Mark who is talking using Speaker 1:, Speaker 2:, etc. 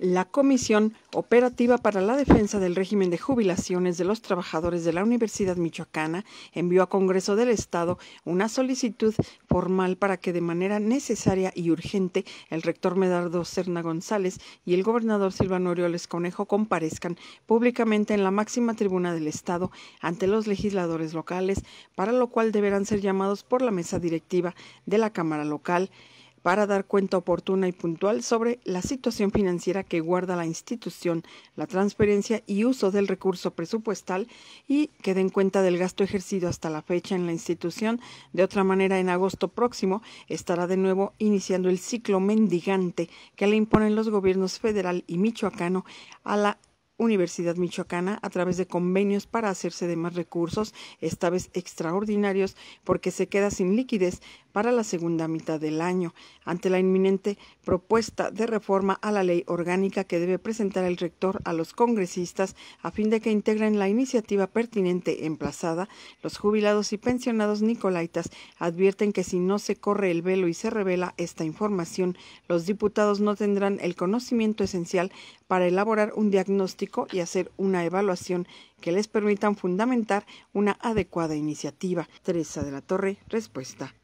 Speaker 1: la Comisión Operativa para la Defensa del Régimen de Jubilaciones de los Trabajadores de la Universidad Michoacana envió a Congreso del Estado una solicitud formal para que de manera necesaria y urgente el rector Medardo Serna González y el gobernador Silvano Orioles Conejo comparezcan públicamente en la máxima tribuna del Estado ante los legisladores locales, para lo cual deberán ser llamados por la mesa directiva de la Cámara Local para dar cuenta oportuna y puntual sobre la situación financiera que guarda la institución, la transferencia y uso del recurso presupuestal y que den cuenta del gasto ejercido hasta la fecha en la institución. De otra manera, en agosto próximo estará de nuevo iniciando el ciclo mendigante que le imponen los gobiernos federal y michoacano a la Universidad Michoacana a través de convenios para hacerse de más recursos, esta vez extraordinarios, porque se queda sin liquidez para la segunda mitad del año, ante la inminente propuesta de reforma a la ley orgánica que debe presentar el rector a los congresistas a fin de que integren la iniciativa pertinente emplazada, los jubilados y pensionados nicolaitas advierten que si no se corre el velo y se revela esta información, los diputados no tendrán el conocimiento esencial para elaborar un diagnóstico y hacer una evaluación que les permitan fundamentar una adecuada iniciativa. Teresa de la Torre, respuesta.